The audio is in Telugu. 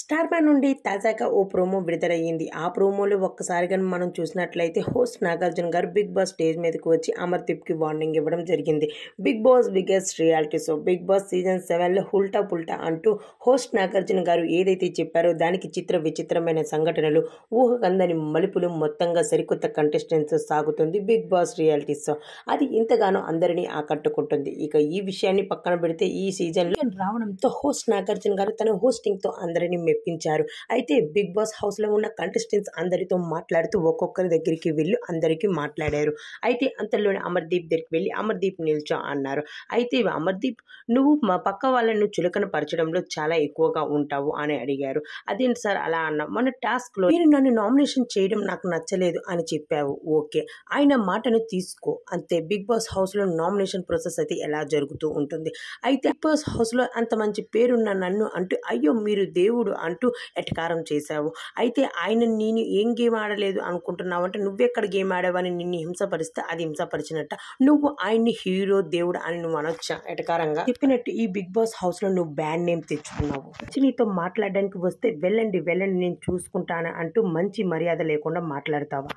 స్టార్ మా నుండి తాజాగా ఓ ప్రోమో విడుదలయ్యింది ఆ ప్రోమోలో ఒక్కసారిగా మనం చూసినట్లయితే హోస్ట్ నాగార్జున గారు బిగ్ బాస్ స్టేజ్ మీదకి వచ్చి అమర్దీప్కి వార్నింగ్ ఇవ్వడం జరిగింది Bigg Boss biggest reality show Bigg Boss season సెవెన్లో హుల్టా పుల్టా అంటూ హోస్ట్ నాగార్జున గారు ఏదైతే చెప్పారో దానికి చిత్ర విచిత్రమైన సంఘటనలు ఊహకందని మలుపులు మొత్తంగా సరికొత్త కంటెస్టెంట్స్ సాగుతుంది బిగ్ బాస్ రియాలిటీ షో అది ఇంతగానో అందరినీ ఆకట్టుకుంటుంది ఇక ఈ విషయాన్ని పక్కన పెడితే ఈ సీజన్లో రావడంతో హోస్ట్ నాగార్జున గారు తన హోస్టింగ్తో అందరినీ మెప్పించారు అయితే బిగ్ బాస్ హౌస్లో ఉన్న కంటెస్టెంట్స్ అందరితో మాట్లాడుతూ ఒక్కొక్కరి దగ్గరికి వెళ్ళి అందరికీ మాట్లాడారు అయితే అంతలోనే అమర్దీప్ దగ్గరికి వెళ్ళి అమర్దీప్ నిల్చో అన్నారు అయితే అమర్దీప్ నువ్వు మా పక్క వాళ్ళను చులకన పరచడంలో చాలా ఎక్కువగా ఉంటావు అని అడిగారు అదేంటి సార్ అలా అన్నా మన టాస్క్లో నేను నన్ను నామినేషన్ చేయడం నాకు నచ్చలేదు అని చెప్పావు ఓకే ఆయన మాటను తీసుకో అంతే బిగ్ బాస్ హౌస్లో నామినేషన్ ప్రాసెస్ అయితే ఎలా జరుగుతూ ఉంటుంది అయితే బిగ్ బాస్ హౌస్లో అంత మంచి పేరున్న నన్ను అంటూ అయ్యో మీరు దేవుడు అంటూ ఎటకారం చేశావు అయితే ఆయన నేను ఏం గేమ్ ఆడలేదు అనుకుంటున్నావు అంటే నువ్వెక్కడ గేమ్ ఆడావని నిన్ను హింసపరిస్తే అది హింసపరిచినట్ట నువ్వు ఆయన్ని హీరో దేవుడు అని నువ్వు అనొచ్చా ఎటకారంగా చెప్పినట్టు ఈ బిగ్ బాస్ హౌస్లో నువ్వు బ్యాండ్ నేమ్ తెచ్చుకున్నావు వచ్చి నీతో మాట్లాడడానికి వస్తే వెళ్ళండి వెళ్ళండి నేను చూసుకుంటాను అంటూ మంచి మర్యాద లేకుండా మాట్లాడతావా